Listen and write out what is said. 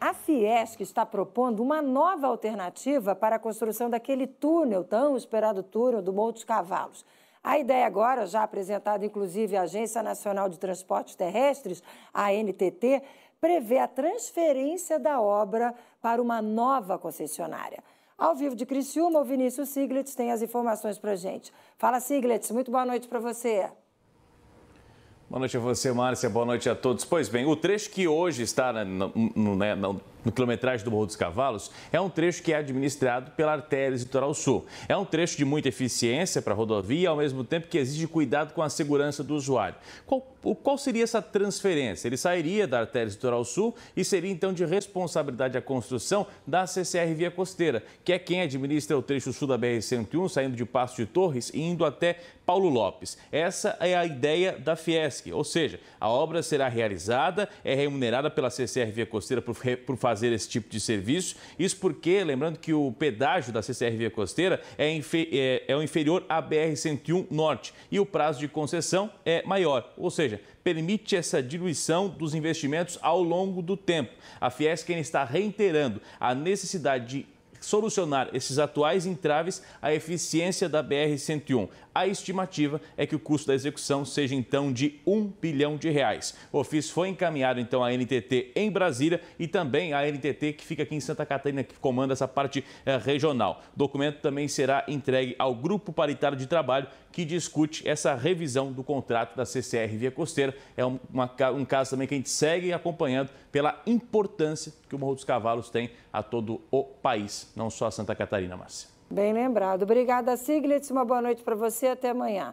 A Fiesc está propondo uma nova alternativa para a construção daquele túnel, tão esperado túnel do Monte dos Cavalos. A ideia agora, já apresentada inclusive à Agência Nacional de Transportes Terrestres, a ANTT, prevê a transferência da obra para uma nova concessionária. Ao vivo de Criciúma, o Vinícius Siglitz tem as informações para gente. Fala, Siglitz, muito boa noite para você. Boa noite a você, Márcia. Boa noite a todos. Pois bem, o trecho que hoje está na, né, no, né, no quilometragem do Morro dos Cavalos, é um trecho que é administrado pela Artéria Litoral Sul. É um trecho de muita eficiência para a rodovia, ao mesmo tempo que exige cuidado com a segurança do usuário. Qual, qual seria essa transferência? Ele sairia da Artéria Litoral Sul e seria então de responsabilidade a construção da CCR Via Costeira, que é quem administra o trecho sul da BR-101, saindo de Passo de Torres e indo até Paulo Lopes. Essa é a ideia da Fiesc, ou seja, a obra será realizada, é remunerada pela CCR Via Costeira por, por fazer esse tipo de serviço. Isso porque, lembrando que o pedágio da CCR Via Costeira é, é, é o inferior à BR-101 Norte e o prazo de concessão é maior, ou seja, permite essa diluição dos investimentos ao longo do tempo. A Fiesc está reiterando a necessidade de solucionar esses atuais entraves à eficiência da BR-101. A estimativa é que o custo da execução seja então de 1 bilhão de reais. O ofício foi encaminhado então à NTT em Brasília e também à NTT que fica aqui em Santa Catarina, que comanda essa parte eh, regional. O documento também será entregue ao Grupo Paritário de Trabalho, que discute essa revisão do contrato da CCR Via Costeira. É uma, um caso também que a gente segue acompanhando pela importância que o Morro dos Cavalos tem a todo o país não só a Santa Catarina, Márcia. Bem lembrado. Obrigada, Siglitz. Uma boa noite para você. Até amanhã.